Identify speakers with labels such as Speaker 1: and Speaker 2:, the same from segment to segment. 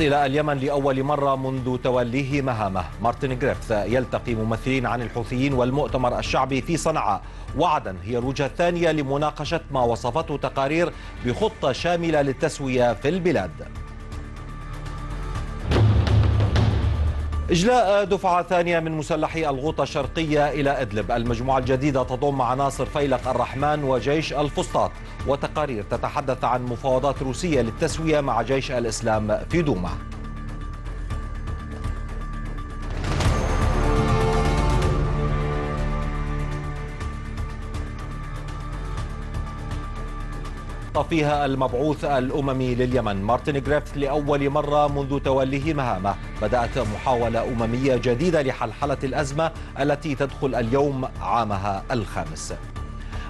Speaker 1: يصل اليمن لأول مرة منذ توليه مهامه مارتن جريفث يلتقي ممثلين عن الحوثيين والمؤتمر الشعبي في صنعاء وعدا هي الوجهة الثانية لمناقشة ما وصفته تقارير بخطة شاملة للتسوية في البلاد إجلاء دفعة ثانية من مسلحي الغوطة الشرقية إلى إدلب المجموعة الجديدة تضم عناصر فيلق الرحمن وجيش الفسطاط وتقارير تتحدث عن مفاوضات روسية للتسوية مع جيش الإسلام في دوما غطى فيها المبعوث الأممي لليمن مارتن جريفث لأول مرة منذ توليه مهامه بدأت محاولة أممية جديدة لحلحلة الأزمة التي تدخل اليوم عامها الخامس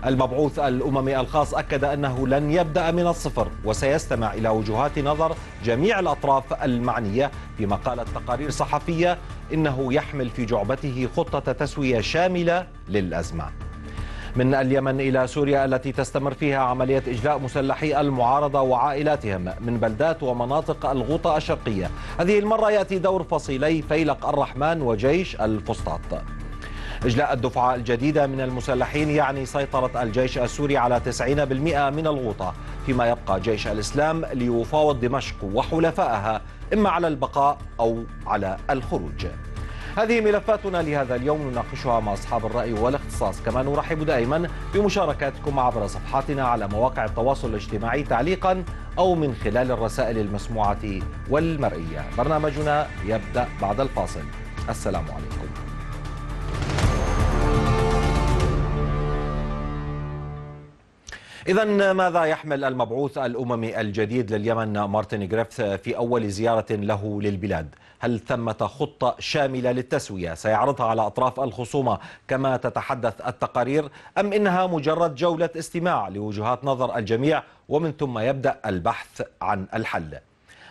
Speaker 1: المبعوث الأممي الخاص أكد أنه لن يبدأ من الصفر وسيستمع إلى وجهات نظر جميع الأطراف المعنية فيما قالت تقارير صحفية إنه يحمل في جعبته خطة تسوية شاملة للأزمة من اليمن إلى سوريا التي تستمر فيها عملية إجلاء مسلحي المعارضة وعائلاتهم من بلدات ومناطق الغوطة الشرقية هذه المرة يأتي دور فصيلي فيلق الرحمن وجيش الفسطاط إجلاء الدفعة الجديدة من المسلحين يعني سيطرة الجيش السوري على 90% من الغوطة فيما يبقى جيش الإسلام ليفاوض دمشق وحلفائها إما على البقاء أو على الخروج هذه ملفاتنا لهذا اليوم نناقشها مع أصحاب الرأي والاختصاص كما نرحب دائما بمشاركاتكم عبر صفحاتنا على مواقع التواصل الاجتماعي تعليقا أو من خلال الرسائل المسموعة والمرئية برنامجنا يبدأ بعد الفاصل السلام عليكم إذا ماذا يحمل المبعوث الأممي الجديد لليمن مارتن جريفث في أول زيارة له للبلاد؟ هل ثمة خطة شاملة للتسوية سيعرضها على أطراف الخصومة كما تتحدث التقارير أم إنها مجرد جولة استماع لوجهات نظر الجميع ومن ثم يبدأ البحث عن الحل؟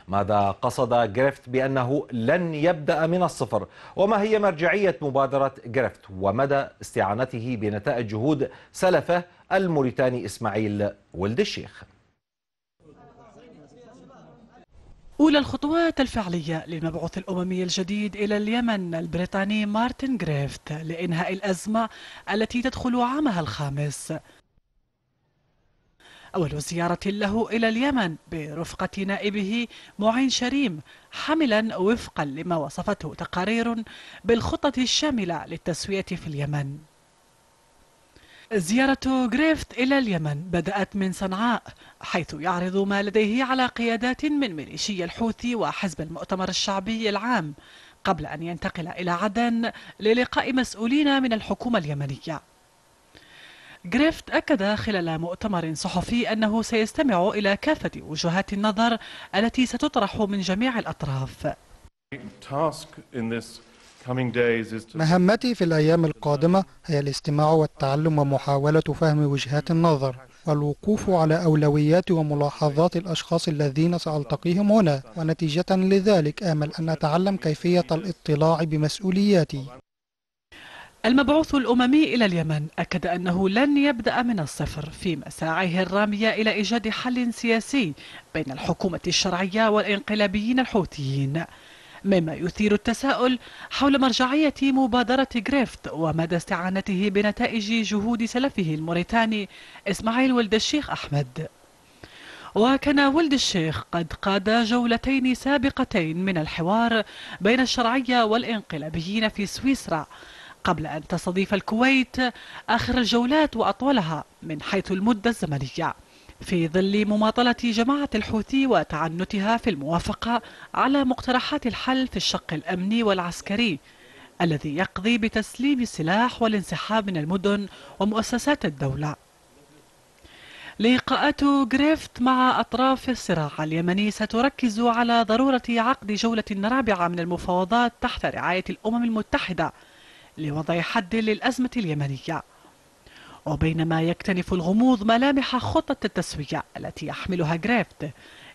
Speaker 1: ماذا قصد جريفت بأنه لن يبدأ من الصفر وما هي مرجعية مبادرة جريفت ومدى استعانته بنتائج جهود سلفه الموريتاني إسماعيل ولد الشيخ
Speaker 2: أولى الخطوات الفعلية للمبعوث الأممي الجديد إلى اليمن البريطاني مارتن جريفت لإنهاء الأزمة التي تدخل عامها الخامس أول زيارة له إلى اليمن برفقة نائبه معين شريم حملا وفقا لما وصفته تقارير بالخطة الشاملة للتسوية في اليمن زيارة غريفت إلى اليمن بدأت من صنعاء حيث يعرض ما لديه على قيادات من ميليشيا الحوثي وحزب المؤتمر الشعبي العام قبل أن ينتقل إلى عدن للقاء مسؤولين من الحكومة اليمنية جريفت أكد خلال مؤتمر صحفي أنه سيستمع إلى كافة وجهات النظر التي ستطرح من جميع الأطراف مهمتي في الأيام القادمة هي الاستماع والتعلم ومحاولة فهم وجهات النظر والوقوف على أولويات وملاحظات الأشخاص الذين سألتقيهم هنا ونتيجة لذلك آمل أن أتعلم كيفية الاطلاع بمسؤولياتي المبعوث الأممي إلى اليمن أكد أنه لن يبدأ من الصفر في مساعيه الرامية إلى إيجاد حل سياسي بين الحكومة الشرعية والإنقلابيين الحوثيين مما يثير التساؤل حول مرجعية مبادرة جريفت ومدى استعانته بنتائج جهود سلفه الموريتاني إسماعيل ولد الشيخ أحمد وكان ولد الشيخ قد قاد جولتين سابقتين من الحوار بين الشرعية والإنقلابيين في سويسرا قبل أن تستضيف الكويت آخر الجولات وأطولها من حيث المدة الزمنية في ظل مماطلة جماعة الحوثي وتعنتها في الموافقة على مقترحات الحل في الشق الأمني والعسكري الذي يقضي بتسليم السلاح والانسحاب من المدن ومؤسسات الدولة لقاءات جريفت مع أطراف الصراع اليمني ستركز على ضرورة عقد جولة رابعة من المفاوضات تحت رعاية الأمم المتحدة لوضع حد للأزمة اليمنية وبينما يكتنف الغموض ملامح خطة التسوية التي يحملها جريفت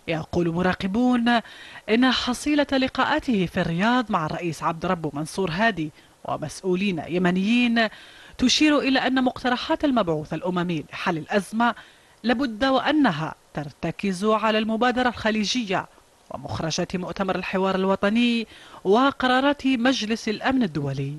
Speaker 2: يقول مراقبون إن حصيلة لقاءاته في الرياض مع الرئيس عبد ربه منصور هادي ومسؤولين يمنيين تشير إلى أن مقترحات المبعوث الأممي لحل الأزمة لابد وأنها ترتكز على المبادرة الخليجية ومخرجات مؤتمر الحوار الوطني وقرارات مجلس الأمن الدولي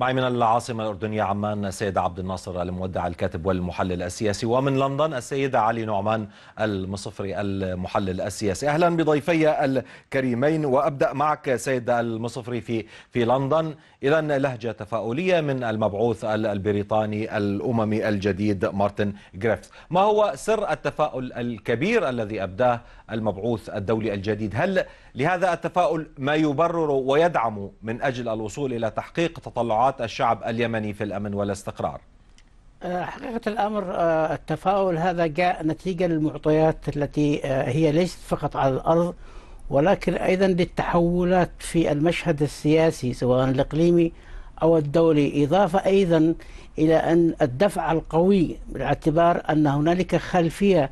Speaker 1: معي من العاصمة الأردنية عمان سيد عبد الناصر المودع الكاتب والمحلل السياسي ومن لندن السيد علي نعمان المصفري المحلل السياسي أهلا بضيفي الكريمين وأبدأ معك سيد المصفري في في لندن إذا لهجة تفاؤلية من المبعوث البريطاني الأممي الجديد مارتن جريفت ما هو سر التفاؤل الكبير الذي أبداه المبعوث الدولي الجديد هل لهذا التفاؤل ما يبرر ويدعم من أجل الوصول إلى تحقيق تطلعات استطاعت الشعب اليمني في الأمن والاستقرار
Speaker 3: آه، حقيقة الأمر آه، التفاؤل هذا جاء نتيجة للمعطيات التي آه، هي ليست فقط على الأرض ولكن أيضا للتحولات في المشهد السياسي سواء الإقليمي أو الدولي إضافة أيضا إلى أن الدفع القوي باعتبار أن هنالك خلفية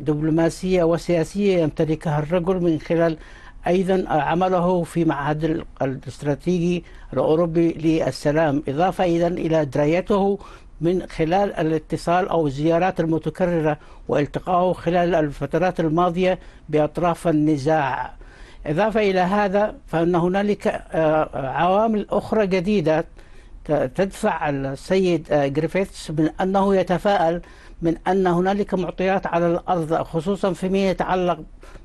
Speaker 3: دبلوماسية وسياسية يمتلكها الرجل من خلال ايضا عمله في معهد الاستراتيجي الاوروبي للسلام اضافه اذا الى درايته من خلال الاتصال او الزيارات المتكرره والتقائه خلال الفترات الماضيه باطراف النزاع. اضافه الى هذا فان هنالك آه، عوامل اخرى جديده تدفع السيد آه، جريفيتس من انه يتفائل من ان هنالك معطيات على الارض خصوصا فيما يتعلق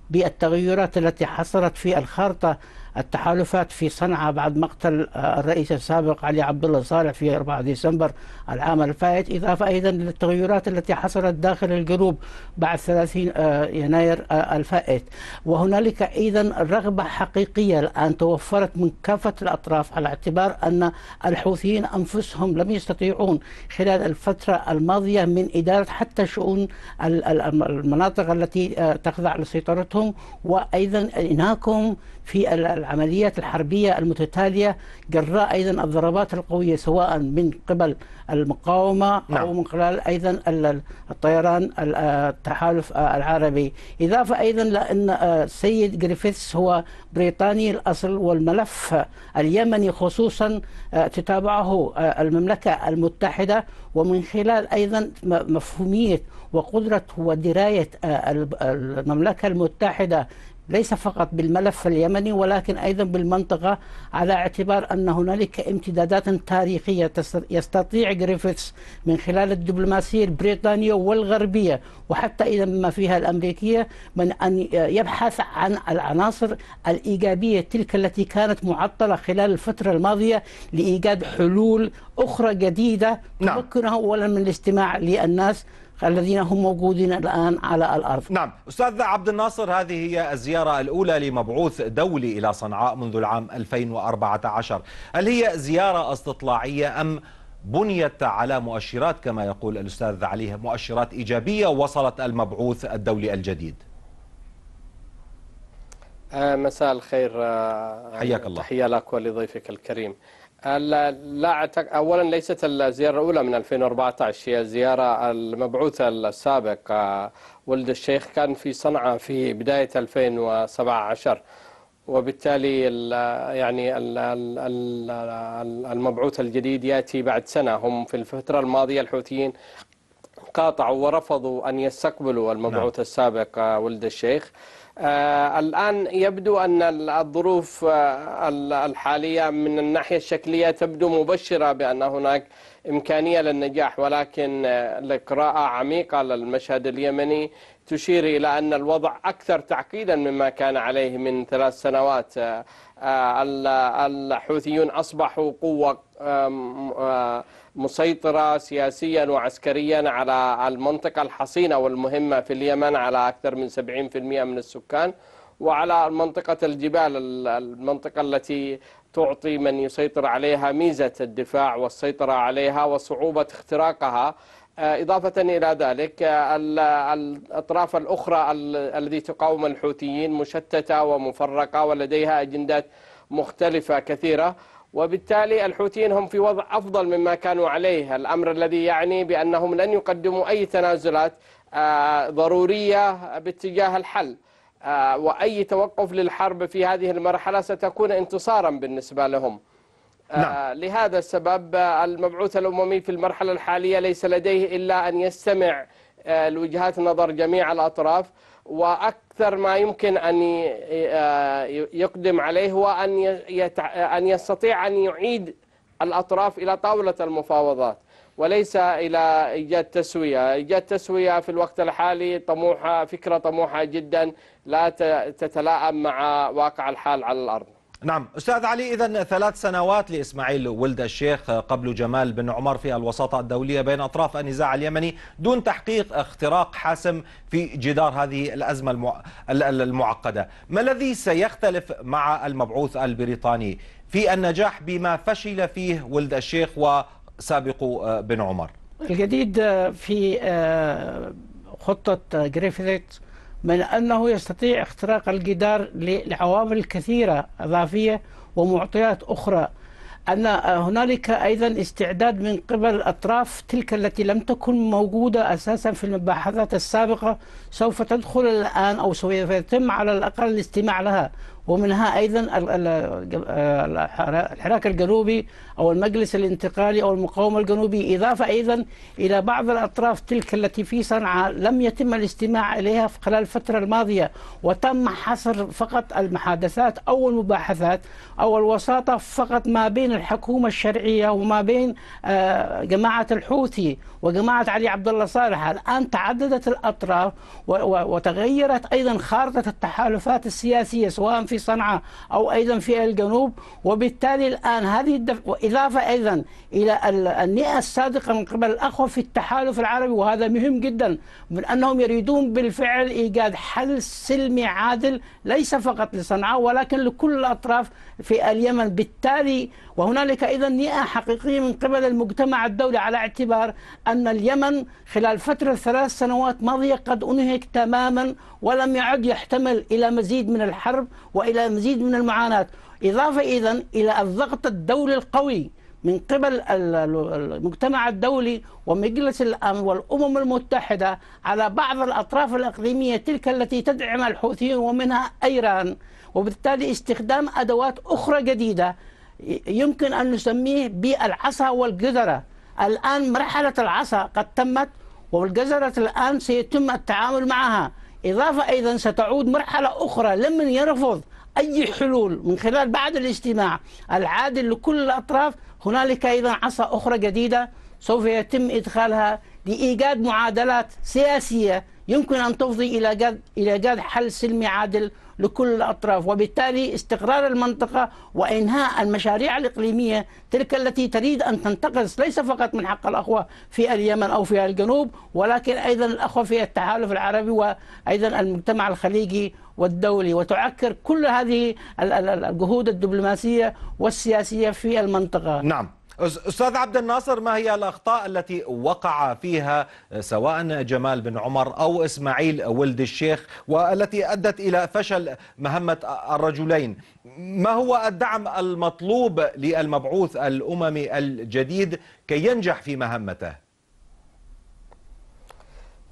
Speaker 3: بالتغيرات التي حصلت في الخارطة التحالفات في صنعاء بعد مقتل الرئيس السابق علي عبد الله صالح في 4 ديسمبر العام الفائت إضافة أيضا للتغيرات التي حصلت داخل الجنوب بعد 30 آه، يناير آه، الفائت وهنالك أيضا رغبة حقيقية الآن توفرت من كافة الأطراف على اعتبار أن الحوثيين أنفسهم لم يستطيعون خلال الفترة الماضية من إدارة حتى شؤون المناطق التي آه، تخضع لسيطرتهم وأيضا انهاكم في العمليات الحربية المتتالية جراء أيضا الضربات القوية سواء من قبل المقاومة نعم. أو من خلال أيضا الطيران آه، التحالف آه، العربي إضافة أيضا لأن السيد آه، جريفيث هو بريطاني الأصل والملف اليمني خصوصا تتابعه المملكة المتحدة ومن خلال أيضا مفهومية وقدرة ودراية المملكة المتحدة ليس فقط بالملف اليمني ولكن أيضا بالمنطقة على اعتبار أن هنالك امتدادات تاريخية يستطيع جريفيث من خلال الدبلوماسية البريطانية والغربية وحتى إذا ما فيها الأمريكية من أن يبحث عن العناصر الإيجابية تلك التي كانت معطلة خلال الفترة الماضية لإيجاد حلول أخرى جديدة نعم. تمكنه أولا من الاستماع للناس الذين هم موجودين الآن على الأرض نعم
Speaker 1: أستاذ عبد الناصر هذه هي الزيارة الأولى لمبعوث دولي إلى صنعاء منذ العام 2014 هل هي زيارة استطلاعية أم بنيت على مؤشرات كما يقول الأستاذ عليها مؤشرات إيجابية وصلت المبعوث الدولي الجديد
Speaker 4: آه، مساء الخير آه، حياك الله تحية لك ولضيفك الكريم لا لا أعتقد أولا ليست الزيارة الأولى من 2014 هي الزيارة المبعوث السابق آه، ولد الشيخ كان في صنعاء في بداية 2017 وبالتالي الـ يعني الـ الـ المبعوث الجديد يأتي بعد سنة هم في الفترة الماضية الحوثيين قاطعوا ورفضوا أن يستقبلوا المبعوث نعم. السابق آه، ولد الشيخ آه، الآن يبدو أن الظروف آه، الحالية من الناحية الشكلية تبدو مبشرة بأن هناك إمكانية للنجاح ولكن آه، لقراءة عميقة للمشهد اليمني تشير إلى أن الوضع أكثر تعقيدا مما كان عليه من ثلاث سنوات الحوثيون أصبحوا قوة مسيطرة سياسيا وعسكريا على المنطقة الحصينة والمهمة في اليمن على أكثر من 70% من السكان وعلى منطقة الجبال المنطقة التي تعطي من يسيطر عليها ميزة الدفاع والسيطرة عليها وصعوبة اختراقها آه، إضافة إلى ذلك الأطراف الأخرى التي تقاوم الحوثيين مشتتة ومفرقة ولديها أجندات مختلفة كثيرة وبالتالي الحوثيين هم في وضع أفضل مما كانوا عليه الأمر الذي يعني بأنهم لن يقدموا أي تنازلات آه، ضرورية باتجاه الحل آه، وأي توقف للحرب في هذه المرحلة ستكون انتصارا بالنسبة لهم آه، نعم. لهذا السبب المبعوث الأممي في المرحلة الحالية ليس لديه إلا أن يستمع لوجهات نظر جميع الأطراف واكثر ما يمكن ان آه، يقدم عليه هو ان ان يستطيع ان يعيد الاطراف الى طاوله المفاوضات وليس الى ايجاد تسويه، ايجاد تسويه في الوقت الحالي طموحه فكره طموحه جدا لا تتلائم مع واقع الحال على الارض.
Speaker 1: نعم أستاذ علي إذا ثلاث سنوات لإسماعيل ولد الشيخ قبل جمال بن عمر في الوساطة الدولية بين أطراف النزاع اليمني دون تحقيق اختراق حاسم في جدار هذه الأزمة المعقدة ما الذي سيختلف مع المبعوث البريطاني في النجاح بما فشل فيه ولد الشيخ وسابق بن عمر
Speaker 3: الجديد في آه، خطة جريفيث من أنه يستطيع اختراق الجدار لعوامل كثيرة إضافية ومعطيات أخرى أن هنالك أيضا استعداد من قبل الأطراف تلك التي لم تكن موجودة أساسا في المباحثات السابقة سوف تدخل الآن أو سوف يتم على الأقل الاستماع لها ومنها أيضا الحراك الجنوبي أو المجلس الانتقالي أو المقاومة الجنوبية إضافة أيضا إلى بعض الأطراف تلك التي في صنعاء لم يتم الاستماع إليها خلال الفترة الماضية وتم حصر فقط المحادثات أو المباحثات أو الوساطة فقط ما بين الحكومة الشرعية وما بين آه، جماعة الحوثي وجماعة علي عبد الله صالح الآن تعددت الأطراف وتغيرت أيضا خارطة التحالفات السياسية سواء في في صنعاء أو أيضا في الجنوب وبالتالي الآن هذه الدف... اضافه أيضا إلى النئة الصادقة من قبل الأخوة في التحالف العربي وهذا مهم جدا من أنهم يريدون بالفعل إيجاد حل سلمي عادل ليس فقط لصنعاء ولكن لكل الأطراف في اليمن بالتالي وهنالك ايضا نيئة حقيقية من قبل المجتمع الدولي على اعتبار أن اليمن خلال فترة ثلاث سنوات ماضية قد أنهك تماما ولم يعد يحتمل إلى مزيد من الحرب وإلى مزيد من المعاناة إضافة إذا إلى الضغط الدولي القوي من قبل المجتمع الدولي ومجلس الامن والامم المتحده على بعض الاطراف الاقليميه تلك التي تدعم الحوثيين ومنها ايران وبالتالي استخدام ادوات اخرى جديده يمكن أن نسميه بالعصا والجزرة الآن مرحلة العصا قد تمت والجزرة الآن سيتم التعامل معها إضافة أيضا ستعود مرحلة أخرى لمن يرفض أي حلول من خلال بعد الاجتماع العادل لكل الأطراف هنالك أيضا عصا أخرى جديدة سوف يتم إدخالها لإيجاد معادلات سياسية يمكن أن تفضي إلى إيجاد حل سلمي عادل لكل الأطراف وبالتالي استقرار المنطقة وإنهاء المشاريع الإقليمية تلك التي تريد أن تنتقص ليس فقط من حق الأخوة في اليمن أو في الجنوب ولكن أيضا الأخوة في التحالف العربي وأيضا المجتمع الخليجي والدولي وتعكر كل هذه الجهود الدبلوماسية والسياسية في المنطقة نعم أستاذ عبد الناصر
Speaker 1: ما هي الأخطاء التي وقع فيها سواء جمال بن عمر أو إسماعيل ولد الشيخ والتي أدت إلى فشل مهمة الرجلين ما هو الدعم المطلوب للمبعوث الأممي الجديد كي ينجح في مهمته؟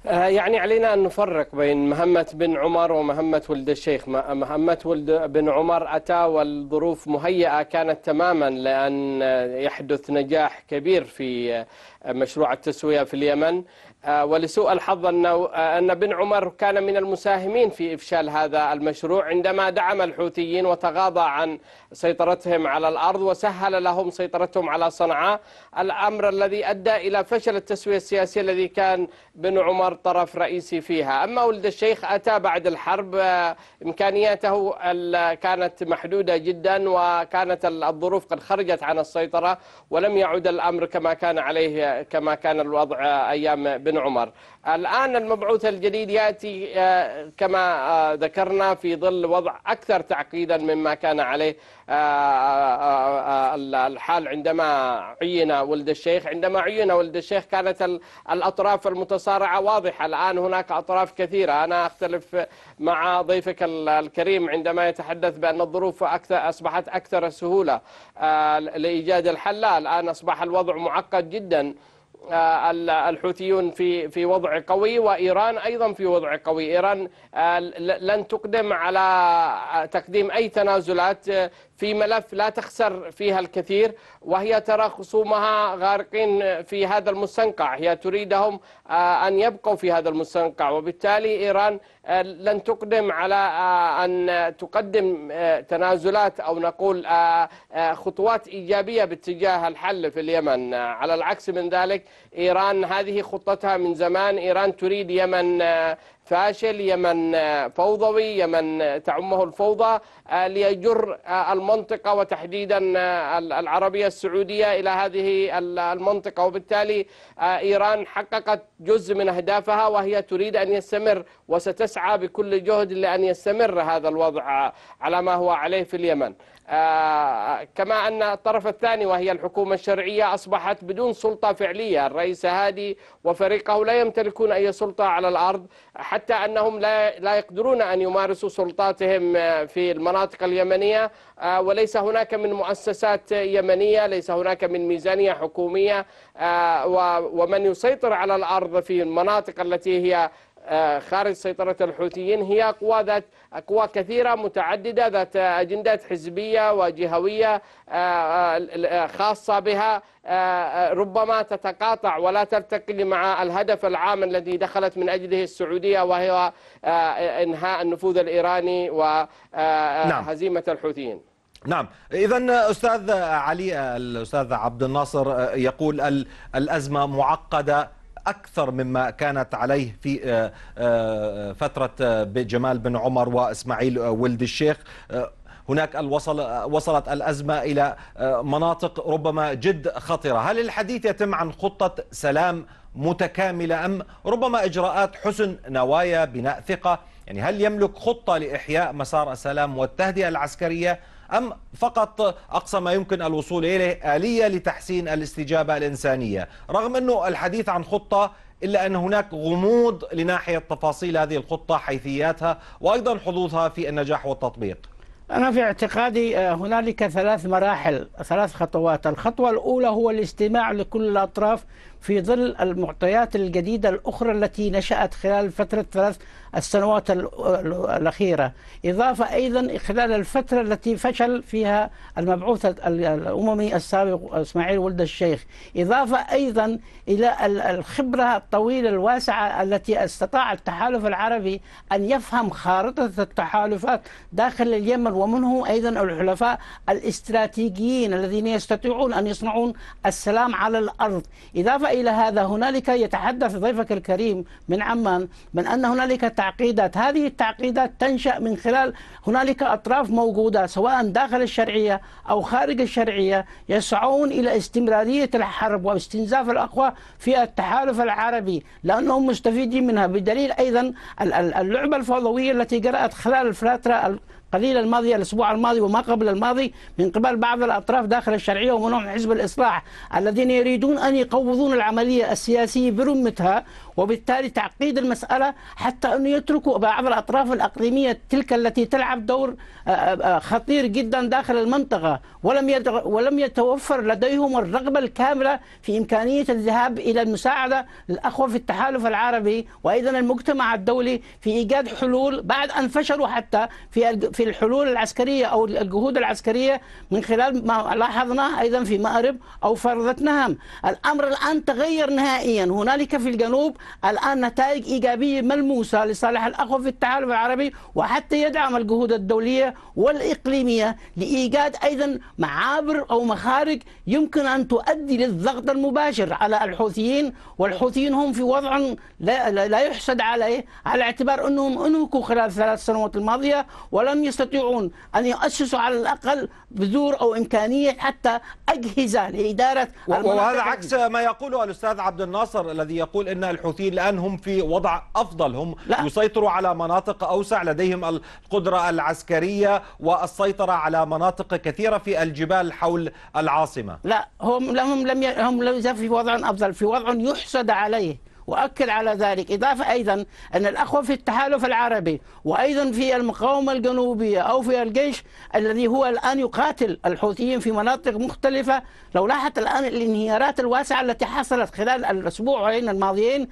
Speaker 4: آه، يعني علينا أن نفرق بين مهمة بن عمر ومهمة ولد الشيخ مهمة ولد بن عمر أتى والظروف مهيئة كانت تماما لأن يحدث نجاح كبير في آه، مشروع التسوية في اليمن آه، ولسوء الحظ أن آه، أن بن عمر كان من المساهمين في إفشال هذا المشروع عندما دعم الحوثيين وتغاضى عن سيطرتهم على الأرض وسهل لهم سيطرتهم على صنعاء الأمر الذي أدى إلى فشل التسوية السياسية الذي كان بن عمر طرف رئيسي فيها أما ولد الشيخ أتى بعد الحرب آه، إمكانياته كانت محدودة جدا وكانت الظروف قد خرجت عن السيطرة ولم يعد الأمر كما كان عليه كما كان الوضع أيام بن بن عمر الآن المبعوث الجديد يأتي آه، كما آه، ذكرنا في ظل وضع أكثر تعقيدا مما كان عليه آه، الحال عندما عين ولد الشيخ عندما عين ولد الشيخ كانت الأطراف المتصارعة واضحة الآن هناك أطراف كثيرة أنا أختلف مع ضيفك الكريم عندما يتحدث بأن الظروف أكثر أصبحت أكثر سهولة لإيجاد الحل لا الآن أصبح الوضع معقد جدا آه، الحوثيون في في وضع قوي وايران ايضا في وضع قوي، ايران آه، لن تقدم على آه، تقديم اي تنازلات في ملف لا تخسر فيها الكثير وهي ترى خصومها غارقين في هذا المستنقع، هي تريدهم ان يبقوا في هذا المستنقع وبالتالي ايران لن تقدم على ان تقدم تنازلات او نقول خطوات ايجابيه باتجاه الحل في اليمن، على العكس من ذلك إيران هذه خطتها من زمان إيران تريد يمن آه، فاشل يمن آه، فوضوي يمن آه، تعمه الفوضى ليجر المنطقة وتحديدا العربية السعودية إلى هذه المنطقة وبالتالي إيران حققت جزء من أهدافها وهي تريد أن يستمر وستسعى بكل جهد لأن يستمر هذا الوضع على ما هو عليه في اليمن آه، كما أن الطرف الثاني وهي الحكومة الشرعية أصبحت بدون سلطة فعلية الرئيس هادي وفريقه لا يمتلكون أي سلطة على الأرض حتى أنهم لا, لا يقدرون أن يمارسوا سلطاتهم آه، في المناطق اليمنية آه، وليس هناك من مؤسسات يمنية ليس هناك من ميزانية حكومية ومن يسيطر على الأرض في المناطق التي هي آه، خارج سيطرة الحوثيين هي قوى ذات أقوى كثيرة متعددة ذات أجندات حزبية وجهوية آه، آه، خاصة بها ربما تتقاطع ولا ترتقي مع الهدف العام الذي دخلت من أجله السعودية وهو إنهاء النفوذ الإيراني وهزيمة نعم. الحوثيين
Speaker 1: نعم اذا استاذ علي الاستاذ عبد الناصر يقول الازمه معقده أكثر مما كانت عليه في آه، آه، فترة آه، جمال بن عمر وإسماعيل ولد الشيخ هناك الوصل وصلت الأزمة إلى مناطق ربما جد خطرة هل الحديث يتم عن خطة سلام متكاملة أم ربما إجراءات حسن نوايا بناء ثقة يعني هل يملك خطة لإحياء مسار السلام والتهدئة العسكرية أم فقط أقصى ما يمكن الوصول إليه آلية لتحسين الاستجابة الإنسانية رغم أنه الحديث عن خطة إلا أن هناك غموض لناحية تفاصيل هذه الخطة حيثياتها وأيضا حظوظها في النجاح والتطبيق
Speaker 3: أنا في اعتقادي آه، هنالك ثلاث مراحل ثلاث خطوات الخطوة الأولى هو الاستماع لكل الأطراف في ظل المعطيات الجديدة الأخرى التي نشأت خلال فترة ثلاث السنوات الأخيرة إضافة أيضا خلال الفترة التي فشل فيها المبعوث الأممي السابق إسماعيل ولد الشيخ إضافة أيضا إلى الخبرة الطويلة الواسعة التي استطاع التحالف العربي أن يفهم خارطة التحالفات داخل اليمن ومنهم أيضا الحلفاء الاستراتيجيين الذين يستطيعون أن يصنعون السلام على الأرض إضافة إلى هذا هنالك يتحدث ضيفك الكريم من عمان من أن هنالك التعقيدات هذه التعقيدات تنشأ من خلال هنالك أطراف موجودة سواء داخل الشرعية أو خارج الشرعية يسعون إلى استمرارية الحرب واستنزاف الأقوى في التحالف العربي لأنهم مستفيدين منها بدليل أيضا اللعبة الفوضوية التي جرأت خلال الفترة قليلة الماضية الأسبوع الماضي وما قبل الماضي من قبل بعض الأطراف داخل الشرعية ومنهم حزب الإصلاح الذين يريدون أن يقوضون العملية السياسية برمتها وبالتالي تعقيد المسألة حتى أن يتركوا بعض الأطراف الأقليمية تلك التي تلعب دور آه، آه، آه، خطير جدا داخل المنطقة ولم ولم يتوفر لديهم الرغبة الكاملة في إمكانية الذهاب إلى المساعدة للأخوة في التحالف العربي وأيضا المجتمع الدولي في إيجاد حلول بعد أن فشلوا حتى في في الحلول العسكرية أو الجهود العسكرية من خلال ما لاحظناه أيضا في مأرب أو فرضة نهم الأمر الآن تغير نهائيا هنالك في الجنوب الآن نتائج إيجابية ملموسة لصالح الأخوة في التحالف العربي وحتى يدعم الجهود الدولية والإقليمية لإيجاد أيضا معابر أو مخارج يمكن أن تؤدي للضغط المباشر على الحوثيين والحوثيين هم في وضع لا, لا يحسد عليه على اعتبار أنهم أنهكوا خلال الثلاث سنوات الماضية ولم يستطيعون أن يؤسسوا على الأقل بذور أو إمكانية حتى أجهزة لإدارة وهذا عكس
Speaker 1: ما يقوله الأستاذ عبد الناصر الذي يقول أن الحوثيين الآن هم في وضع أفضل هم لا. يسيطروا على مناطق أوسع لديهم القدرة العسكرية والسيطرة على مناطق كثيرة في الجبال حول العاصمة
Speaker 3: لا هم لم هم لم هم في وضع أفضل في وضع يحسد عليه وأكد على ذلك إضافة أيضا أن الأخوة في التحالف العربي وأيضا في المقاومة الجنوبية أو في الجيش الذي هو الآن يقاتل الحوثيين في مناطق مختلفة لو لاحظت الآن الانهيارات الواسعة التي حصلت خلال الأسبوعين الماضيين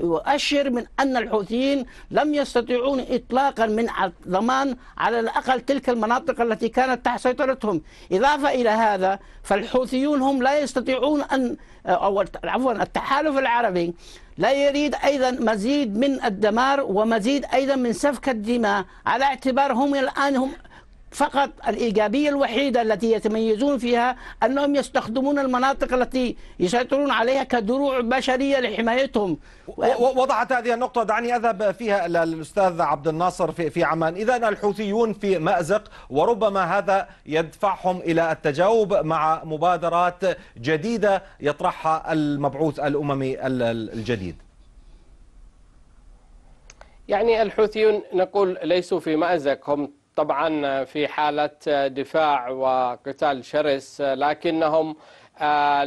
Speaker 3: يؤشر من أن الحوثيين لم يستطيعون إطلاقا من ضمان على الأقل تلك المناطق التي كانت تحت سيطرتهم إضافة إلى هذا فالحوثيون هم لا يستطيعون أن او عفوا التحالف العربي لا يريد ايضا مزيد من الدمار ومزيد ايضا من سفك الدماء على اعتبار هم الان هم فقط الإيجابية الوحيدة التي يتميزون فيها أنهم يستخدمون المناطق التي يسيطرون عليها كدروع بشرية لحمايتهم
Speaker 1: وضعت هذه النقطة دعني أذهب فيها الأستاذ عبد الناصر في, في عمان إذا الحوثيون في مأزق وربما هذا يدفعهم إلى التجاوب مع مبادرات جديدة يطرحها المبعوث الأممي الجديد
Speaker 4: يعني الحوثيون نقول ليسوا في مأزق هم طبعا في حالة دفاع وقتال شرس لكنهم آه،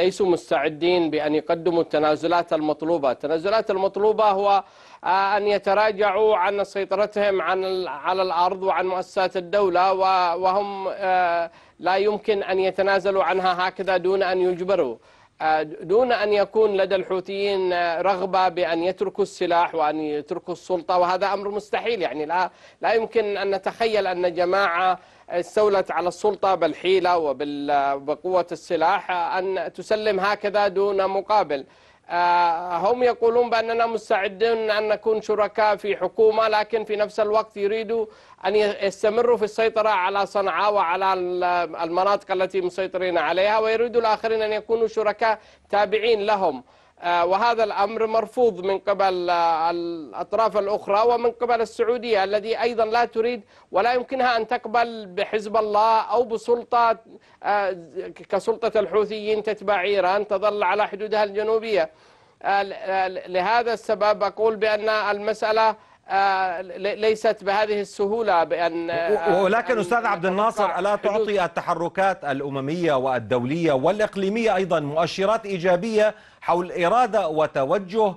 Speaker 4: ليسوا مستعدين بأن يقدموا التنازلات المطلوبة التنازلات المطلوبة هو آه، أن يتراجعوا عن سيطرتهم عن على الأرض وعن مؤسسات الدولة وهم آه، لا يمكن أن يتنازلوا عنها هكذا دون أن يجبروا آه، دون أن يكون لدى الحوثيين آه، رغبة بأن يتركوا السلاح وأن يتركوا السلطة وهذا أمر مستحيل يعني لا, لا يمكن أن نتخيل أن جماعة استولت على السلطة بالحيلة وبقوة آه، السلاح أن تسلم هكذا دون مقابل آه، هم يقولون بأننا مستعدون أن نكون شركاء في حكومة لكن في نفس الوقت يريدوا أن يستمروا في السيطرة على صنعاء وعلى المناطق التي مسيطرين عليها ويريد الآخرين أن يكونوا شركاء تابعين لهم آه، وهذا الأمر مرفوض من قبل آه، الأطراف الأخرى ومن قبل السعودية الذي أيضا لا تريد ولا يمكنها أن تقبل بحزب الله أو بسلطة آه، كسلطة الحوثيين تتبع إيران تظل على حدودها الجنوبية لهذا السبب أقول بأن المسألة آه، ليست بهذه السهولة بأن آه، ولكن
Speaker 1: أستاذ عبد الناصر ألا تعطي التحركات الأممية والدولية والإقليمية أيضا مؤشرات إيجابية حول إرادة وتوجه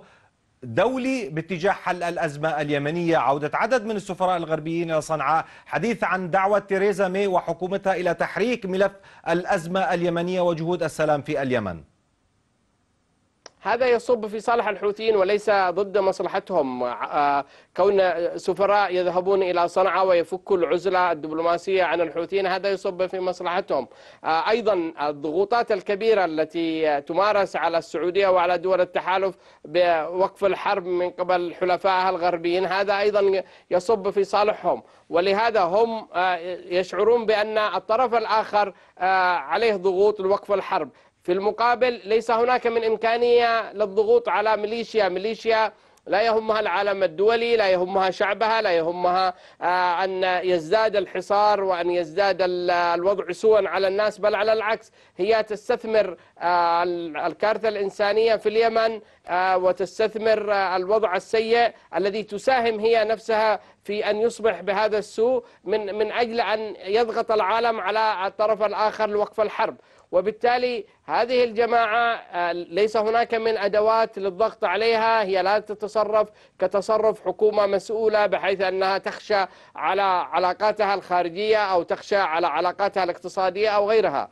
Speaker 1: دولي باتجاه حل الأزمة اليمنية عودة عدد من السفراء الغربيين إلى صنعاء حديث عن دعوة تيريزا مي وحكومتها إلى تحريك ملف الأزمة اليمنية وجهود السلام في اليمن
Speaker 4: هذا يصب في صالح الحوثيين وليس ضد مصلحتهم آه، كون سفراء يذهبون إلى صنعاء ويفكوا العزلة الدبلوماسية عن الحوثيين هذا يصب في مصلحتهم آه، أيضا الضغوطات الكبيرة التي تمارس على السعودية وعلى دول التحالف بوقف الحرب من قبل حلفائها الغربيين هذا أيضا يصب في صالحهم ولهذا هم آه، يشعرون بأن الطرف الآخر عليه ضغوط لوقف الحرب في المقابل ليس هناك من إمكانية للضغوط على ميليشيا ميليشيا لا يهمها العالم الدولي لا يهمها شعبها لا يهمها آه، أن يزداد الحصار وأن يزداد الوضع سوءا على الناس بل على العكس هي تستثمر آه، الكارثة الإنسانية في اليمن آه، وتستثمر الوضع السيء الذي تساهم هي نفسها في أن يصبح بهذا السوء من, من أجل أن يضغط العالم على الطرف الآخر لوقف الحرب وبالتالي هذه الجماعة آه، ليس هناك من أدوات للضغط عليها هي لا تتصرف كتصرف حكومة مسؤولة بحيث أنها تخشى على علاقاتها الخارجية أو تخشى على علاقاتها الاقتصادية أو غيرها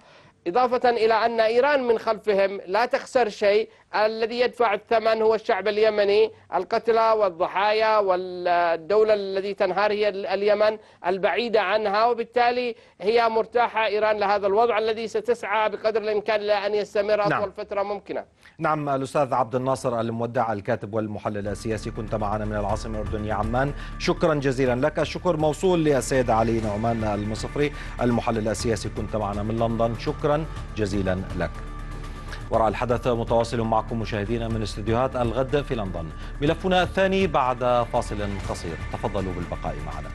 Speaker 4: إضافة إلى أن إيران من خلفهم لا تخسر شيء الذي يدفع الثمن هو الشعب اليمني القتلى والضحايا والدولة التي تنهار هي اليمن البعيدة عنها وبالتالي هي مرتاحة إيران لهذا الوضع الذي ستسعى بقدر الإمكان لأن يستمر أطول نعم. فترة ممكنة
Speaker 1: نعم الأستاذ عبد الناصر المودع الكاتب والمحلل السياسي كنت معنا من العاصمة الأردنية عمان شكرا جزيلا لك الشكر موصول للسيد علي نعمان المصفري المحلل السياسي كنت معنا من لندن شكرا جزيلا لك وراء الحدث متواصل معكم مشاهدينا من استديوهات الغد في لندن ملفنا الثاني بعد فاصل قصير تفضلوا بالبقاء معنا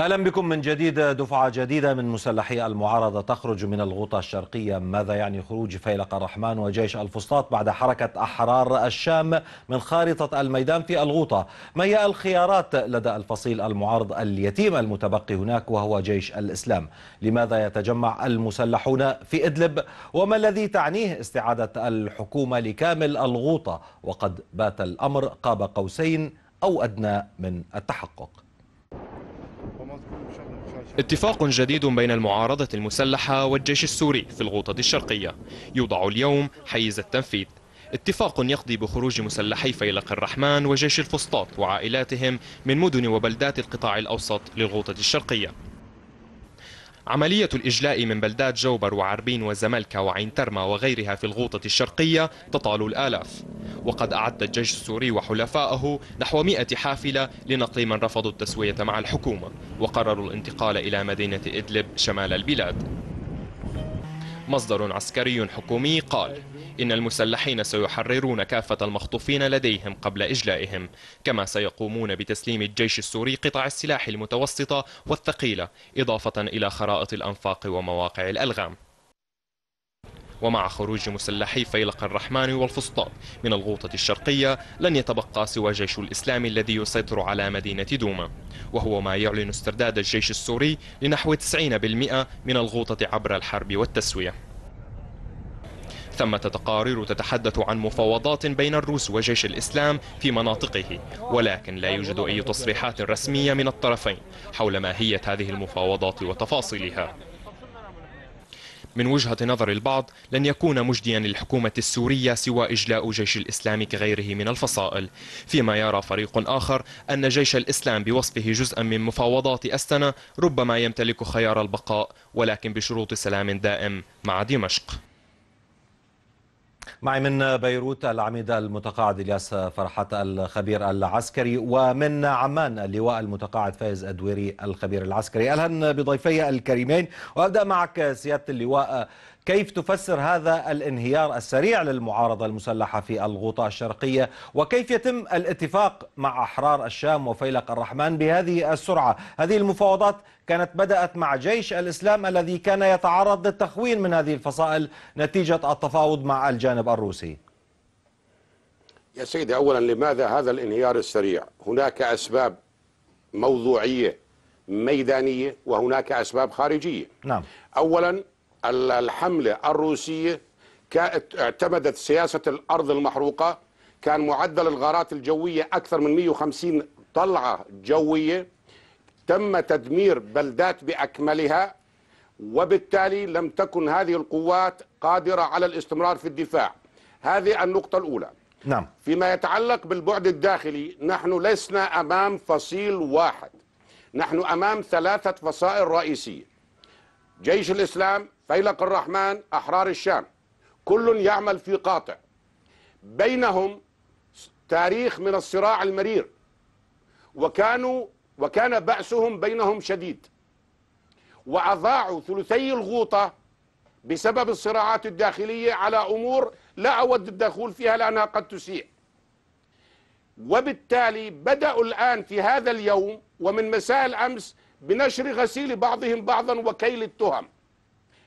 Speaker 1: اهلا بكم من جديد دفعه جديده من مسلحي المعارضه تخرج من الغوطه الشرقيه ماذا يعني خروج فيلق الرحمن وجيش الفسطاط بعد حركه احرار الشام من خارطه الميدان في الغوطه ما هي الخيارات لدى الفصيل المعارض اليتيم المتبقي هناك وهو جيش الاسلام لماذا يتجمع المسلحون في ادلب وما الذي تعنيه استعاده الحكومه لكامل الغوطه وقد بات الامر قاب قوسين او ادنى من التحقق
Speaker 5: اتفاق جديد بين المعارضة المسلحة والجيش السوري في الغوطة الشرقية يوضع اليوم حيز التنفيذ اتفاق يقضي بخروج مسلحي فيلق الرحمن وجيش الفسطاط وعائلاتهم من مدن وبلدات القطاع الأوسط للغوطة الشرقية عملية الإجلاء من بلدات جوبر وعربين وزملكة وعين ترمى وغيرها في الغوطة الشرقية تطال الآلاف وقد أعد الجيش السوري وحلفائه نحو 100 حافلة لنقل من رفضوا التسوية مع الحكومة وقرروا الانتقال إلى مدينة إدلب شمال البلاد مصدر عسكري حكومي قال إن المسلحين سيحررون كافة المخطوفين لديهم قبل إجلائهم كما سيقومون بتسليم الجيش السوري قطع السلاح المتوسطة والثقيلة إضافة إلى خرائط الأنفاق ومواقع الألغام ومع خروج مسلحي فيلق الرحمن والفسطاط من الغوطة الشرقية لن يتبقى سوى جيش الإسلام الذي يسيطر على مدينة دوما وهو ما يعلن استرداد الجيش السوري لنحو 90% من الغوطة عبر الحرب والتسوية ثمة تقارير تتحدث عن مفاوضات بين الروس وجيش الإسلام في مناطقه ولكن لا يوجد أي تصريحات رسمية من الطرفين حول ماهية هذه المفاوضات وتفاصيلها من وجهة نظر البعض لن يكون مجديا للحكومة السورية سوى إجلاء جيش الإسلام كغيره من الفصائل فيما يرى فريق آخر أن جيش الإسلام بوصفه جزءا من مفاوضات أستنا ربما يمتلك خيار البقاء ولكن بشروط سلام دائم مع دمشق
Speaker 1: معي من بيروت العميد المتقاعد الياس فرحات الخبير العسكري ومن عمان اللواء المتقاعد فايز الدويري الخبير العسكري اهلا بضيفي الكريمين وابدا معك سياده اللواء كيف تفسر هذا الانهيار السريع للمعارضة المسلحة في الغوطة الشرقية وكيف يتم الاتفاق مع أحرار الشام وفيلق الرحمن بهذه السرعة هذه المفاوضات كانت بدأت مع جيش الإسلام الذي كان يتعرض للتخوين من هذه الفصائل نتيجة التفاوض مع الجانب الروسي
Speaker 6: يا سيدي أولا لماذا هذا الانهيار السريع هناك أسباب موضوعية ميدانية وهناك أسباب خارجية نعم. أولا الحملة الروسية اعتمدت سياسة الأرض المحروقة كان معدل الغارات الجوية أكثر من 150 طلعة جوية تم تدمير بلدات بأكملها وبالتالي لم تكن هذه القوات قادرة على الاستمرار في الدفاع هذه النقطة الأولى نعم. فيما يتعلق بالبعد الداخلي نحن لسنا أمام فصيل واحد نحن أمام ثلاثة فصائل رئيسية جيش الإسلام فيلق الرحمن أحرار الشام كل يعمل في قاطع بينهم تاريخ من الصراع المرير وكانوا وكان بأسهم بينهم شديد وأضاعوا ثلثي الغوطة بسبب الصراعات الداخلية على أمور لا أود الدخول فيها لأنها قد تسيء وبالتالي بدأوا الآن في هذا اليوم ومن مساء الأمس بنشر غسيل بعضهم بعضا وكيل التهم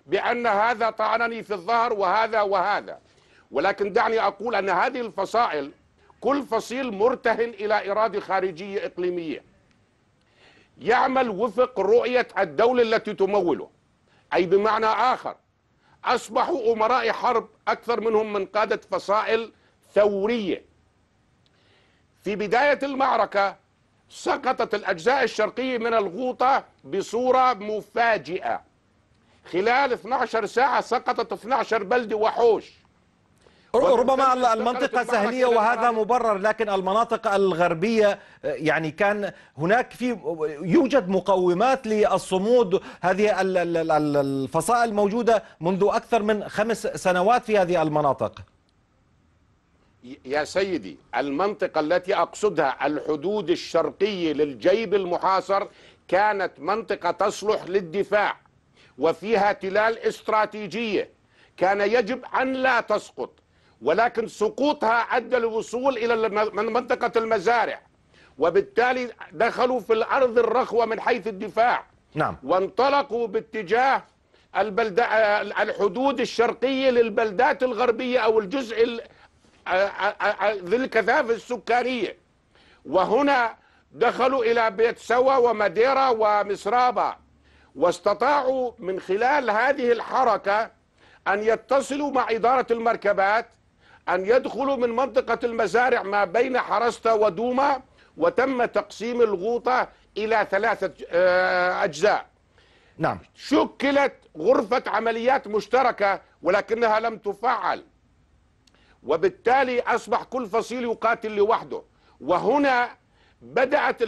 Speaker 6: بأن هذا طعنني في الظهر وهذا وهذا ولكن دعني أقول أن هذه الفصائل كل فصيل مرتهن إلى إرادة خارجية إقليمية يعمل وفق رؤية الدولة التي تموله أي بمعنى آخر أصبحوا أمراء حرب أكثر منهم من قادة فصائل ثورية في بداية المعركة سقطت الأجزاء الشرقية من الغوطة بصورة مفاجئة خلال 12 ساعة سقطت 12 بلدة وحوش ربما المنطقة سهلية وهذا
Speaker 1: مبرر لكن المناطق الغربية آه، يعني كان هناك في يوجد مقومات للصمود هذه الفصائل موجودة منذ أكثر من خمس سنوات في هذه المناطق
Speaker 6: يا سيدي المنطقة التي أقصدها الحدود الشرقية للجيب المحاصر كانت منطقة تصلح للدفاع وفيها تلال استراتيجية كان يجب أن لا تسقط ولكن سقوطها أدى للوصول إلى منطقة المزارع وبالتالي دخلوا في الأرض الرخوة من حيث الدفاع نعم. وانطلقوا باتجاه البلد... الحدود الشرقية للبلدات الغربية أو الجزء ذي الكثافة السكرية وهنا دخلوا إلى بيت سوا ومديرة ومسرابة واستطاعوا من خلال هذه الحركة أن يتصلوا مع إدارة المركبات أن يدخلوا من منطقة المزارع ما بين حرستة ودوما وتم تقسيم الغوطة إلى ثلاثة آه، أجزاء نعم شكلت غرفة عمليات مشتركة ولكنها لم تفعل وبالتالي أصبح كل فصيل يقاتل لوحده وهنا بدأت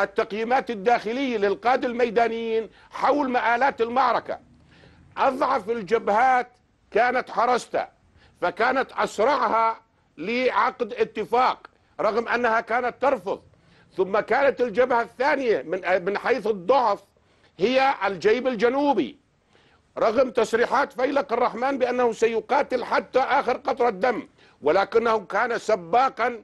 Speaker 6: التقييمات الداخلية للقادة الميدانيين حول مآلات المعركة أضعف الجبهات كانت حرستا فكانت أسرعها لعقد اتفاق رغم أنها كانت ترفض ثم كانت الجبهة الثانية من من حيث الضعف هي الجيب الجنوبي رغم تصريحات فيلق الرحمن بأنه سيقاتل حتى آخر قطرة دم ولكنه كان سباقا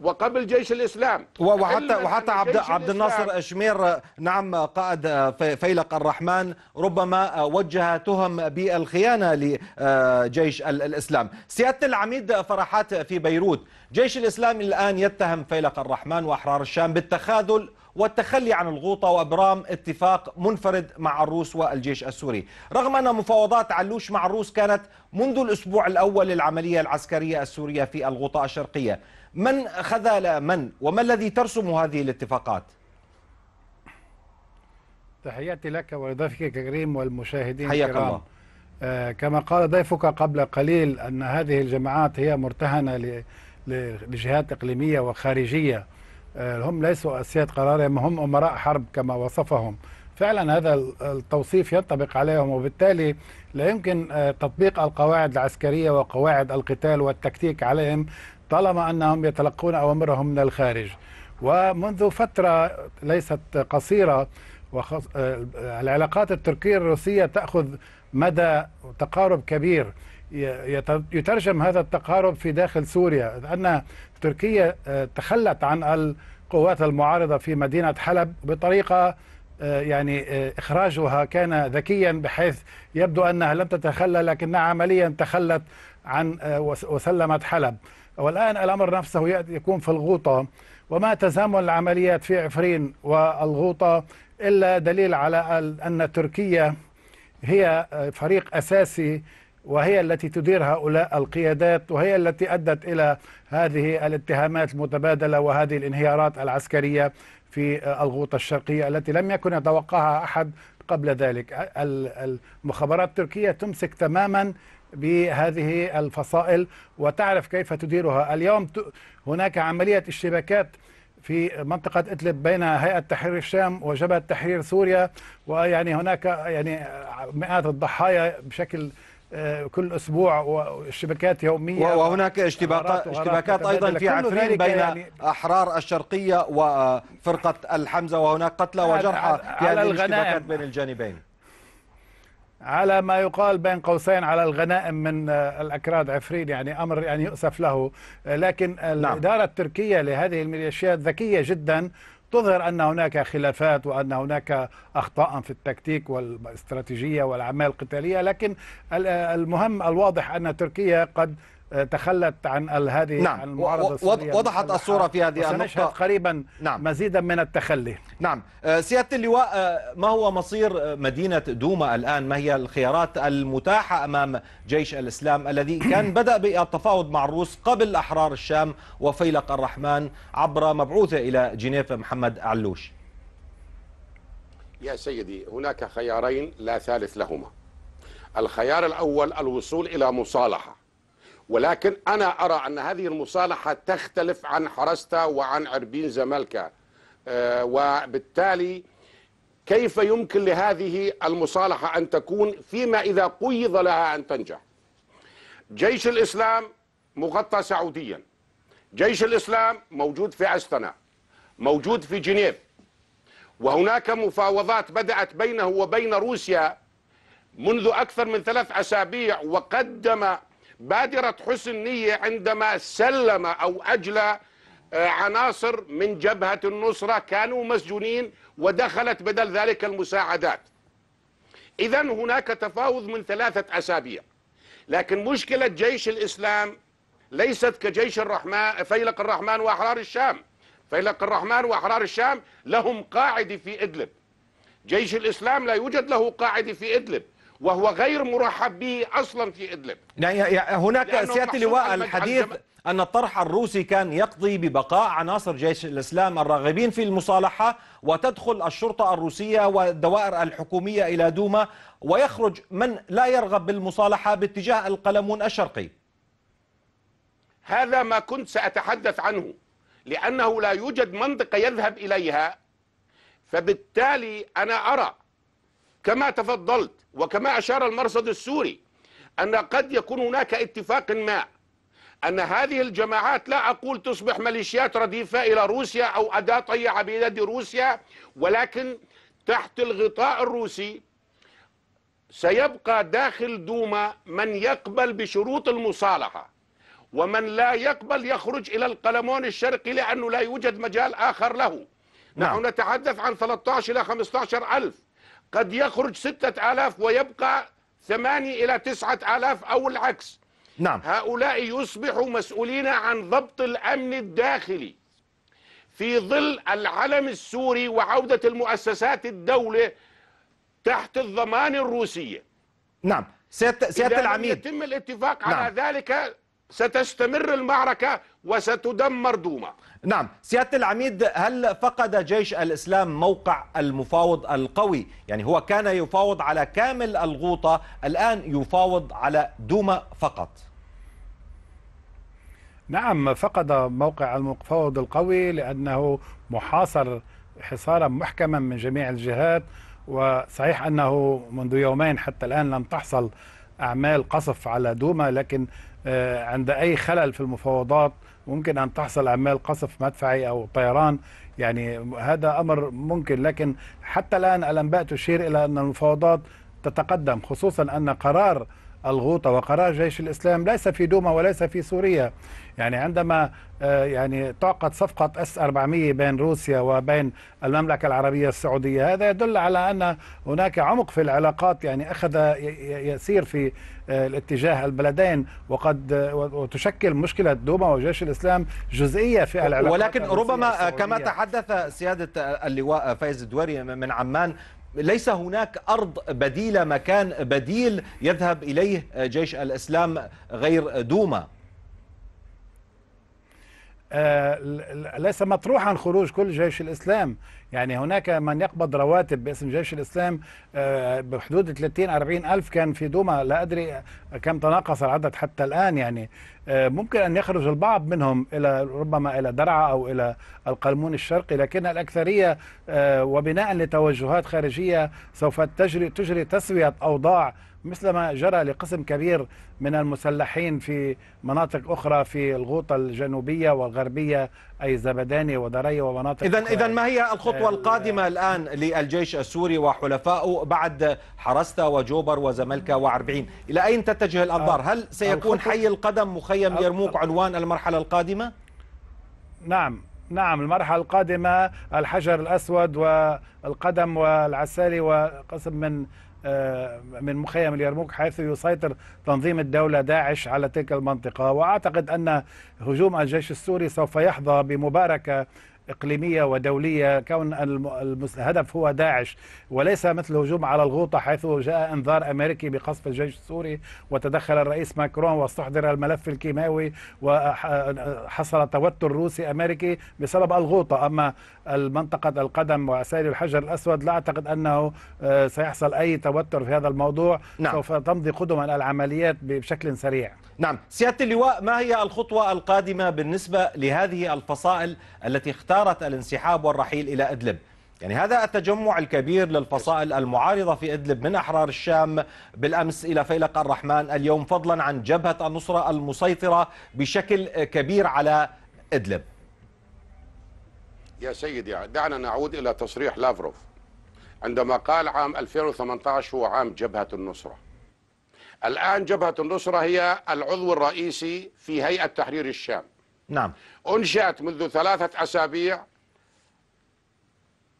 Speaker 6: وقبل جيش الاسلام وحتى وحتى عبد عبد الناصر
Speaker 1: شمير نعم قائد آه، فيلق الرحمن ربما آه، وجه تهم بالخيانه لجيش آه، الاسلام. سياده العميد فرحات في بيروت، جيش الاسلام الان يتهم فيلق الرحمن واحرار الشام بالتخاذل والتخلي عن الغوطة وإبرام اتفاق منفرد مع الروس والجيش السوري رغم أن مفاوضات علوش مع الروس كانت منذ الأسبوع الأول للعملية العسكرية السورية في الغوطة الشرقية من خذل من وما الذي ترسم هذه الاتفاقات؟
Speaker 7: تحياتي لك ولضيفك الكريم والمشاهدين حياك الكرام الله. آه كما قال ضيفك قبل قليل أن هذه الجماعات هي مرتهنة لجهات إقليمية وخارجية آه، هم ليسوا أسياد قرار هم أمراء حرب كما وصفهم فعلا هذا التوصيف ينطبق عليهم وبالتالي لا يمكن آه، تطبيق القواعد العسكرية وقواعد القتال والتكتيك عليهم طالما أنهم يتلقون أوامرهم من الخارج ومنذ فترة ليست قصيرة آه، العلاقات التركية الروسية تأخذ مدى تقارب كبير يترجم هذا التقارب في داخل سوريا أن تركيا آه، تخلت عن القوات المعارضة في مدينة حلب بطريقة آه، يعني آه، إخراجها كان ذكيا بحيث يبدو أنها لم تتخلى لكنها عمليا تخلت عن وسلمت حلب والآن الأمر نفسه يكون في الغوطة وما تزامن العمليات في عفرين والغوطة إلا دليل على أن تركيا هي فريق أساسي وهي التي تدير هؤلاء القيادات وهي التي أدت إلى هذه الاتهامات المتبادلة وهذه الانهيارات العسكرية في الغوطة الشرقية التي لم يكن يتوقعها أحد قبل ذلك المخابرات التركية تمسك تماما بهذه الفصائل وتعرف كيف تديرها اليوم هناك عملية اشتباكات في منطقة إدلب بين هيئة تحرير الشام وجبهة تحرير سوريا ويعني هناك يعني مئات الضحايا بشكل آه، كل اسبوع والشبكات يوميه وهناك اشتباكات اشتباكات ايضا في عفرين بين يعني
Speaker 1: احرار الشرقيه وفرقه الحمزه وهناك قتلى وجرحى في هذه الاشتباكات بين الجانبين
Speaker 7: على ما يقال بين قوسين على الغنائم من آه، الاكراد عفرين يعني امر يعني يؤسف له آه، لكن نعم. الاداره التركيه لهذه الميليشيات ذكيه جدا تظهر أن هناك خلافات وأن هناك أخطاء في التكتيك والاستراتيجية والأعمال القتالية لكن المهم الواضح أن تركيا قد تخلت عن هذه نعم. المعارضه السوريه وضحت الصوره في هذه النقطه قريبا نعم. مزيدا من التخلي نعم
Speaker 1: آه، سياده اللواء آه، ما هو مصير آه، مدينه دوما الان ما هي الخيارات المتاحه امام جيش الاسلام الذي كان بدا بالتفاوض مع الروس قبل احرار الشام وفيلق الرحمن عبر مبعوثه الى جنيف محمد علوش
Speaker 6: يا سيدي هناك خيارين لا ثالث لهما الخيار الاول الوصول الى مصالحه ولكن أنا أرى أن هذه المصالحة تختلف عن حرستا وعن عربين زمالكا آه، وبالتالي كيف يمكن لهذه المصالحة أن تكون فيما إذا قيض لها أن تنجح جيش الإسلام مغطى سعوديا جيش الإسلام موجود في أستنا موجود في جنيف وهناك مفاوضات بدأت بينه وبين روسيا منذ أكثر من ثلاث أسابيع وقدم بادره حسن نية عندما سلم أو أجلى آه، عناصر من جبهة النصرة كانوا مسجونين ودخلت بدل ذلك المساعدات إذا هناك تفاوض من ثلاثة أسابيع لكن مشكلة جيش الإسلام ليست كجيش الرحمن فيلق الرحمن وأحرار الشام فيلق الرحمن وأحرار الشام لهم قاعدة في إدلب جيش الإسلام لا يوجد له قاعدة في إدلب وهو غير مرحب به اصلا في ادلب
Speaker 1: هناك سياده اللواء الحديث أن الطرح الروسي كان يقضي ببقاء عناصر جيش الإسلام الراغبين في المصالحة وتدخل الشرطة الروسية والدوائر الحكومية إلى دوما ويخرج من لا يرغب
Speaker 6: بالمصالحة باتجاه القلمون الشرقي هذا ما كنت سأتحدث عنه لأنه لا يوجد منطقة يذهب إليها فبالتالي أنا أرى كما تفضلت وكما أشار المرصد السوري أن قد يكون هناك اتفاق ما أن هذه الجماعات لا أقول تصبح ميليشيات رديفة إلى روسيا أو أداة طيعة بيد روسيا ولكن تحت الغطاء الروسي سيبقى داخل دوما من يقبل بشروط المصالحة ومن لا يقبل يخرج إلى القلمون الشرقي لأنه لا يوجد مجال آخر له نعم. نحن نتحدث عن 13 إلى 15 ألف قد يخرج ستة آلاف ويبقى ثمانية إلى تسعة آلاف أو العكس نعم هؤلاء يصبحوا مسؤولين عن ضبط الأمن الداخلي في ظل العلم السوري وعودة المؤسسات الدولة تحت الضمان الروسية نعم سيادة, سيادة العميد يتم الاتفاق نعم. على ذلك ستستمر المعركة وستدمر دوما
Speaker 1: نعم سيادة العميد هل فقد جيش الإسلام موقع المفاوض القوي يعني هو كان يفاوض على كامل الغوطة الآن يفاوض على دوما فقط
Speaker 7: نعم فقد موقع المفاوض القوي لأنه محاصر حصارا محكما من جميع الجهات وصحيح أنه منذ يومين حتى الآن لم تحصل أعمال قصف على دوما لكن آه، عند أي خلل في المفاوضات ممكن أن تحصل أعمال قصف مدفعي أو طيران يعني هذا أمر ممكن لكن حتى الآن الأنباء تشير إلى أن المفاوضات تتقدم خصوصا أن قرار الغوطة وقرار جيش الإسلام ليس في دوما وليس في سوريا يعني عندما آه، يعني تعقد صفقة اس 400 بين روسيا وبين المملكة العربية السعودية هذا يدل على أن هناك عمق في العلاقات يعني أخذ يسير في آه، الاتجاه البلدين وقد آه، وتشكل مشكلة دوما وجيش الإسلام جزئية في العلاقات ولكن ربما كما
Speaker 1: تحدث سيادة اللواء فايز الدواري من عمان ليس هناك أرض بديلة مكان بديل يذهب إليه جيش الإسلام غير دوما
Speaker 7: آه، ليس مطروحا خروج كل جيش الإسلام يعني هناك من يقبض رواتب باسم جيش الإسلام آه، بحدود 30 40 ألف كان في دوما لا أدري كم تناقص العدد حتى الآن يعني آه، ممكن أن يخرج البعض منهم إلى ربما إلى درعا أو إلى القلمون الشرقي لكن الأكثرية وبناء لتوجهات خارجية سوف تجري تجري تسوية أوضاع مثل ما جرى لقسم كبير من المسلحين في مناطق أخرى في الغوطة الجنوبية والغربية أي زبداني ودرية ومناطق إذا إذا ما هي الخطوة آه،
Speaker 1: القادمة آه. الآن للجيش السوري وحلفائه بعد حرستا وجوبر وزملكا وعربعين إلى أين تتجه الأنظار آه، هل سيكون حي القدم مخيم يرموك عنوان المرحلة القادمة؟
Speaker 7: نعم نعم المرحلة القادمة الحجر الأسود والقدم والعسالي وقسم من آه، من مخيم اليرموك حيث يسيطر تنظيم الدولة داعش على تلك المنطقة وأعتقد أن هجوم الجيش السوري سوف يحظى بمباركة إقليمية ودولية كون الهدف هو داعش وليس مثل هجوم على الغوطة حيث جاء إنذار أمريكي بقصف الجيش السوري وتدخل الرئيس ماكرون واستحضر الملف الكيماوي وحصل توتر روسي أمريكي بسبب الغوطة أما المنطقة القدم وسائل الحجر الأسود لا أعتقد أنه آه، سيحصل أي توتر في هذا الموضوع نعم. سوف تمضي قدما العمليات بشكل سريع نعم
Speaker 1: سيادة اللواء ما هي الخطوة القادمة بالنسبة لهذه الفصائل التي اختارت الانسحاب والرحيل إلى إدلب يعني هذا التجمع الكبير للفصائل المعارضة في إدلب من أحرار الشام بالأمس إلى فيلق الرحمن اليوم فضلا عن جبهة النصرة المسيطرة بشكل كبير على إدلب
Speaker 6: يا سيدي دعنا نعود إلى تصريح لافروف عندما قال عام 2018 هو عام جبهة النصرة الآن جبهة النصرة هي العضو الرئيسي في هيئة تحرير الشام نعم أنشأت منذ ثلاثة أسابيع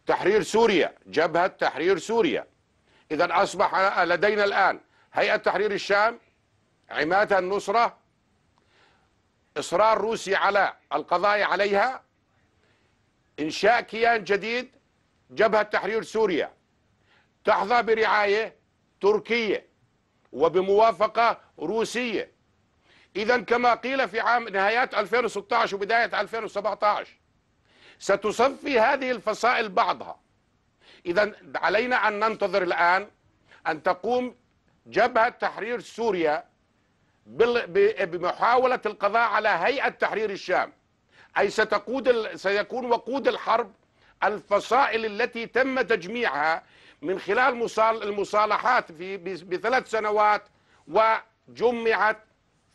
Speaker 6: تحرير سوريا جبهة تحرير سوريا إذا أصبح لدينا الآن هيئة تحرير الشام عمادة النصرة إصرار روسي على القضاء عليها إنشاء كيان جديد جبهة تحرير سوريا تحظى برعاية تركية وبموافقة روسية إذا كما قيل في عام نهايات 2016 وبداية 2017 ستصفي هذه الفصائل بعضها إذا علينا أن ننتظر الآن أن تقوم جبهة تحرير سوريا بمحاولة القضاء على هيئة تحرير الشام أي ستقود سيكون وقود الحرب الفصائل التي تم تجميعها من خلال المصالحات في بثلاث سنوات وجمعت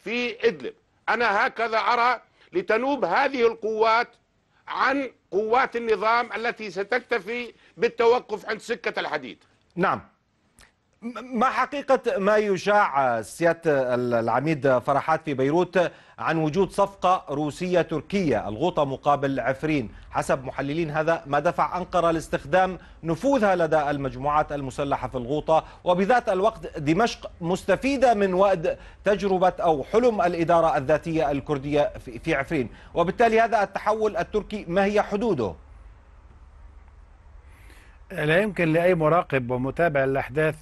Speaker 6: في إدلب أنا هكذا أرى لتنوب هذه القوات عن قوات النظام التي ستكتفي بالتوقف عند سكة الحديد
Speaker 1: نعم ما حقيقة ما يشاع سيادة العميد فرحات في بيروت عن وجود صفقة روسية تركية الغوطة مقابل عفرين حسب محللين هذا ما دفع أنقرة لاستخدام نفوذها لدى المجموعات المسلحة في الغوطة وبذات الوقت دمشق مستفيدة من وأد تجربة أو حلم الإدارة الذاتية الكردية في عفرين وبالتالي هذا التحول التركي ما هي حدوده؟
Speaker 7: لا يمكن لأي مراقب ومتابع الأحداث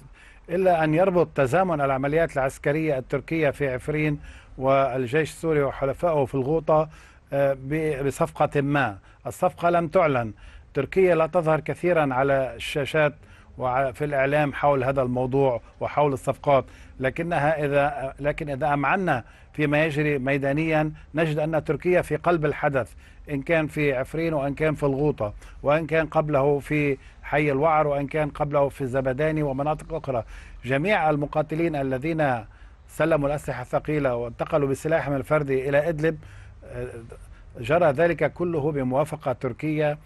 Speaker 7: إلا أن يربط تزامن العمليات العسكرية التركية في عفرين والجيش السوري وحلفائه في الغوطة آه، بصفقة ما الصفقة لم تعلن تركيا لا تظهر كثيرا على الشاشات وفي الإعلام حول هذا الموضوع وحول الصفقات لكنها إذا لكن إذا أمعنا فيما يجري ميدانيا نجد أن تركيا في قلب الحدث إن كان في عفرين وإن كان في الغوطة وإن كان قبله في حي الوعر وإن كان قبله في الزبداني ومناطق أخرى جميع المقاتلين الذين سلموا الأسلحة الثقيلة وانتقلوا بسلاحهم الفردي إلى إدلب آه، جرى ذلك كله بموافقة تركيا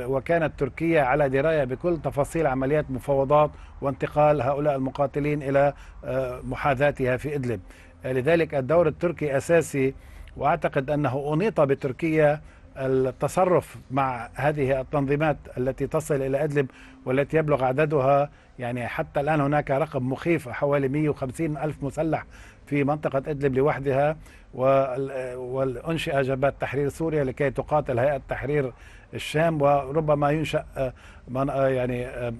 Speaker 7: وكانت تركيا على دراية بكل تفاصيل عمليات مفاوضات وانتقال هؤلاء المقاتلين إلى آه، محاذاتها في إدلب لذلك الدور التركي أساسي وأعتقد أنه أنيط بتركيا التصرف مع هذه التنظيمات التي تصل إلى إدلب والتي يبلغ عددها يعني حتى الآن هناك رقم مخيف حوالي 150 ألف مسلح في منطقة إدلب لوحدها وأنشئ جبهة تحرير سوريا لكي تقاتل هيئة تحرير الشام وربما ينشأ آه، آه، يعني آه،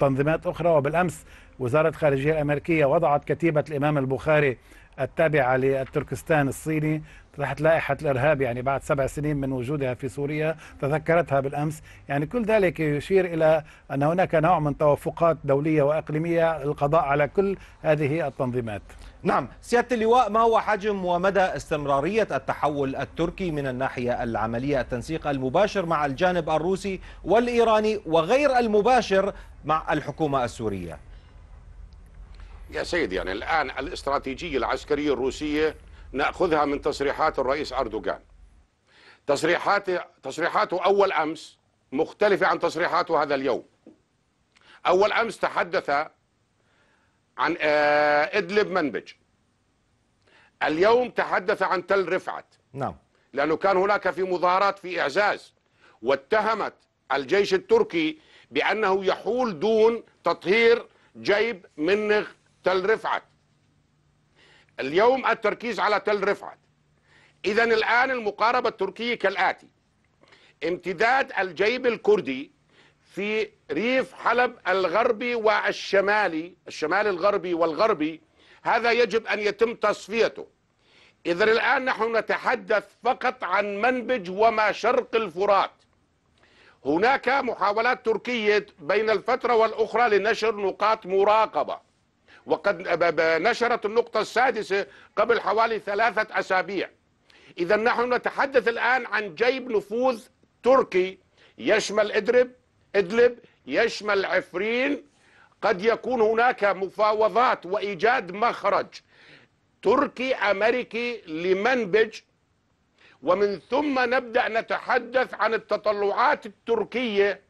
Speaker 7: تنظيمات أخرى وبالأمس وزارة الخارجيه الأمريكية وضعت كتيبة الإمام البخاري التابعة للتركستان الصيني تحت لائحة الإرهاب يعني بعد سبع سنين من وجودها في سوريا تذكرتها بالأمس يعني كل ذلك يشير إلى أن هناك نوع من توافقات دولية وإقليمية للقضاء على كل هذه التنظيمات
Speaker 1: نعم سيادة اللواء ما هو حجم ومدى استمرارية التحول التركي من الناحية العملية التنسيق المباشر مع الجانب الروسي والإيراني وغير المباشر مع الحكومة السورية
Speaker 6: يا سيدي يعني الآن الاستراتيجية العسكرية الروسية نأخذها من تصريحات الرئيس أردوغان تصريحاته تصريحاته أول أمس مختلفة عن تصريحاته هذا اليوم أول أمس تحدث عن آه، إدلب منبج اليوم تحدث عن تل رفعت نعم لأنه كان هناك في مظاهرات في إعزاز واتهمت الجيش التركي بأنه يحول دون تطهير جيب منغ تل رفعت اليوم التركيز على تل رفعت إذا الآن المقاربة التركية كالآتي امتداد الجيب الكردي في ريف حلب الغربي والشمالي الشمال الغربي والغربي هذا يجب أن يتم تصفيته إذا الآن نحن نتحدث فقط عن منبج وما شرق الفرات هناك محاولات تركية بين الفترة والأخرى لنشر نقاط مراقبة وقد نشرت النقطة السادسة قبل حوالي ثلاثة أسابيع إذا نحن نتحدث الآن عن جيب نفوذ تركي يشمل إدرب إدلب يشمل عفرين قد يكون هناك مفاوضات وإيجاد مخرج تركي أمريكي لمنبج ومن ثم نبدأ نتحدث عن التطلعات التركية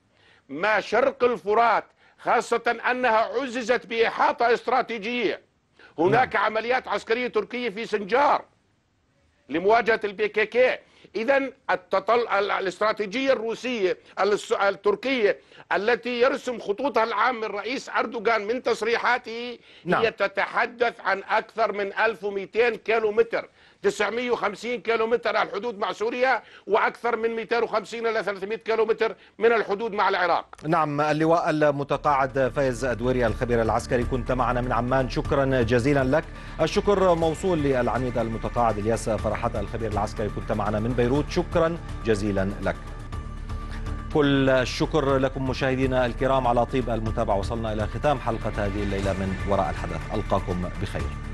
Speaker 6: ما شرق الفرات خاصة أنها عززت بإحاطة استراتيجية هناك نعم. عمليات عسكرية تركية في سنجار لمواجهة البي كي كي إذا التطل... الاستراتيجية الروسية التركية التي يرسم خطوطها العام الرئيس أردوغان من تصريحاته نعم. هي تتحدث عن أكثر من 1200 كيلومتر 950 كيلو متر على الحدود مع سوريا وأكثر من 250 إلى 300 كيلو متر من الحدود مع العراق
Speaker 1: نعم اللواء المتقاعد فايز أدوري الخبير العسكري كنت معنا من عمان شكرا جزيلا لك الشكر موصول للعميد المتقاعد الياس فرحات الخبير العسكري كنت معنا من بيروت شكرا جزيلا لك كل الشكر لكم مشاهدينا الكرام على طيب المتابعة وصلنا إلى ختام حلقة هذه الليلة من وراء الحدث ألقاكم بخير